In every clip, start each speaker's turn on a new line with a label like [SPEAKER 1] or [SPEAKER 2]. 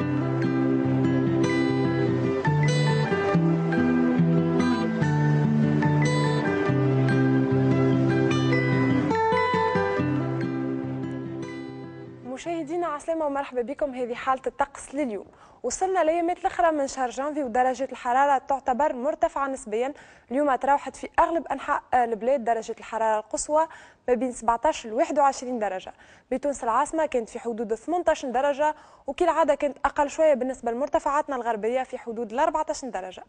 [SPEAKER 1] you مشاهدينا عسلامة ومرحبا بكم هذه حالة الطقس لليوم وصلنا ليامات الاخرى من شهر جانفي ودرجات الحراره تعتبر مرتفعه نسبيا اليوم تراوحت في اغلب انحاء البلاد درجه الحراره القصوى ما بين 17 ل 21 درجه بتونس العاصمه كانت في حدود 18 درجه وكالعاده كانت اقل شويه بالنسبه لمرتفعاتنا الغربيه في حدود 14 درجه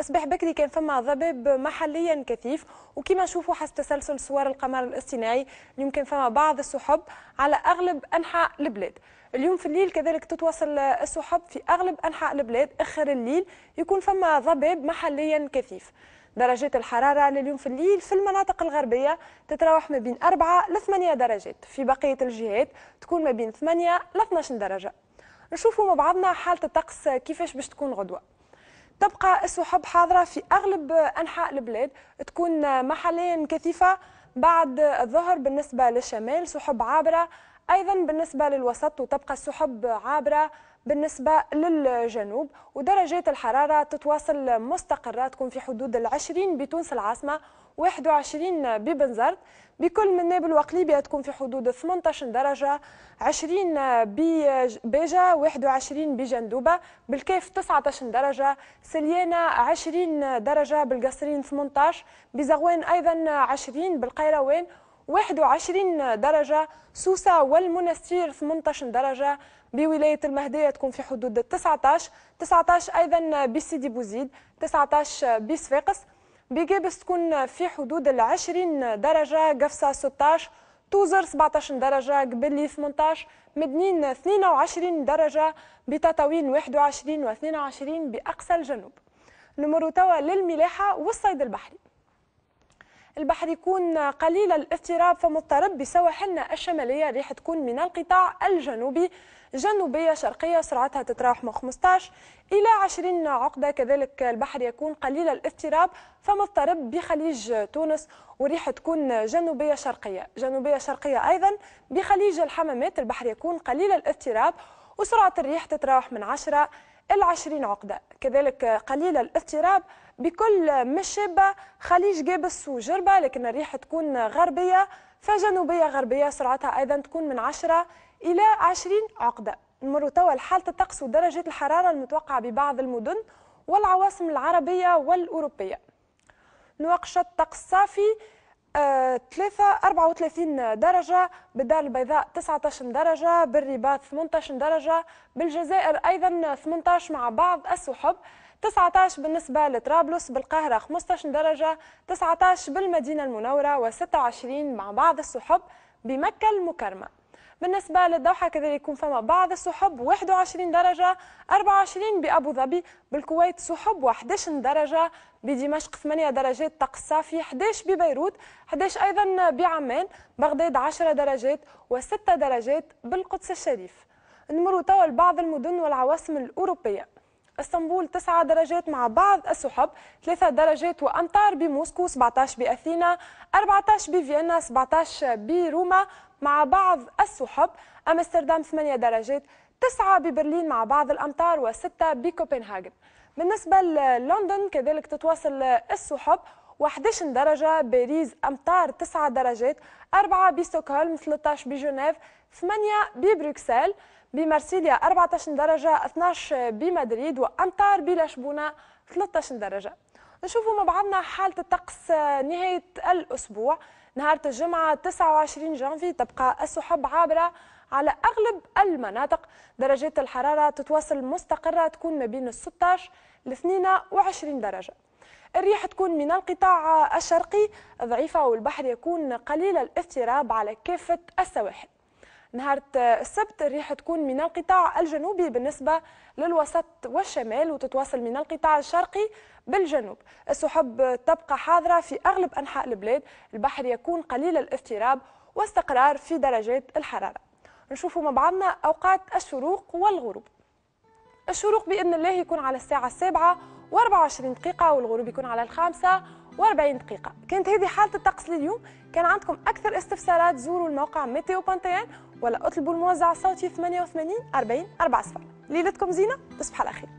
[SPEAKER 1] أصبح بكري كان فما ضباب محليا كثيف وكما نشوفوا حسب تسلسل صور القمر الاصطناعي اليوم كان فما بعض السحب على اغلب انحاء البلاد اليوم في الليل كذلك تتواصل السحب في أغلب أنحاء البلاد آخر الليل يكون فما ضباب محليا كثيف درجات الحرارة لليوم في الليل في المناطق الغربية تتراوح ما بين 4 ل 8 درجات في بقية الجهات تكون ما بين 8 ل 12 درجة نشوفوا مع بعضنا حالة الطقس كيفاش باش تكون غدوة تبقى السحب حاضرة في أغلب أنحاء البلاد تكون محليا كثيفة بعد الظهر بالنسبة للشمال سحب عابرة أيضا بالنسبة للوسط وتبقى السحب عابرة بالنسبة للجنوب ودرجات الحرارة تتواصل مستقرة تكون في حدود العشرين بتونس العاصمة 21 ببنزرت بكل من نابل وقليبيا تكون في حدود 18 درجة 20 ببيجة 21 بجندوبة بالكيف 19 درجة سليانة 20 درجة بالقصرين 18 بزغوان أيضا 20 بالقيروان 21 درجة سوسة والمنستير 18 درجة بولاية المهدية تكون في حدود 19 19 أيضا بسيدي بوزيد 19 بصفاقس بجابس تكون في حدود 20 درجة قفصة 16 توزر 17 درجة قبلي 18 مدنين 22 درجة بتطاوين 21 و22 بأقصى الجنوب نمر توا للملاحة والصيد البحري البحر يكون قليل الاضطراب فمضطرب بسواحلنا الشمالية الريح تكون من القطاع الجنوبي جنوبية شرقية سرعتها تتراوح من 15 إلى 20 عقدة كذلك البحر يكون قليل الاضطراب فمضطرب بخليج تونس وريح تكون جنوبية شرقية جنوبية شرقية أيضا بخليج الحمامات البحر يكون قليل الاضطراب وسرعة الريح تتراوح من 10 إلى 20 عقدة كذلك قليل الاضطراب بكل مشابه خليج جابس وجربة لكن الريح تكون غربية فجنوبية غربية سرعتها أيضا تكون من 10 إلى 20 عقدة نمر توا لحالة الطقس ودرجة الحرارة المتوقعة ببعض المدن والعواصم العربية والأوروبية نواقش الطقس صافي 3 آه، 34 درجة بالدار البيضاء 19 درجة بالرباط 18 درجة بالجزائر أيضا 18 مع بعض السحب 19 بالنسبة لطرابلس بالقاهرة 15 درجة 19 بالمدينة المنورة و26 مع بعض السحب بمكة المكرمة بالنسبة للدوحة كذلك يكون فما بعض السحب 21 درجة 24 بأبو ظبي بالكويت سحب 11 درجة بدمشق 8 درجات طقس صافي 11 ببيروت 11 أيضا بعمان بغداد 10 درجات و6 درجات بالقدس الشريف نمر توا لبعض المدن والعواصم الأوروبية اسطنبول 9 درجات مع بعض السحب 3 درجات وأمطار بموسكو 17 بأثينا 14 بفيينا 17 بروما مع بعض السحب أمستردام 8 درجات 9 ببرلين مع بعض الأمطار و6 بكوبنهاجن بالنسبة للندن كذلك تتواصل السحب 11 درجة باريس أمطار 9 درجات 4 بستوكهولم 13 بجنيف 8 ببروكسل بمارسيليا 14 درجة 12 بمدريد وأمطار بلا شبونة 13 درجة نشوفوا مع بعضنا حالة الطقس آه، نهاية الأسبوع نهار الجمعة 29 جانفي تبقى السحب عابرة على أغلب المناطق درجات الحرارة تتواصل مستقرة تكون ما بين 16 ل 22 درجة الريح تكون من القطاع الشرقي ضعيفة والبحر يكون قليل الاضطراب على كافة السواحل نهار السبت الريح تكون من القطاع الجنوبي بالنسبة للوسط والشمال وتتواصل من القطاع الشرقي بالجنوب السحب تبقى حاضرة في أغلب أنحاء البلاد البحر يكون قليل الاضطراب واستقرار في درجات الحرارة نشوفوا مع بعضنا أوقات الشروق والغروب الشروق بإذن الله يكون على الساعة السابعة و24 دقيقة والغروب يكون على الخامسة و40 دقيقة كانت هذه حالة الطقس لليوم كان عندكم أكثر استفسارات زوروا الموقع ميتيو بانتيان ولا اطلبوا الموزع الصوتي 88 40 4 ليلتكم زينة تصبح على خير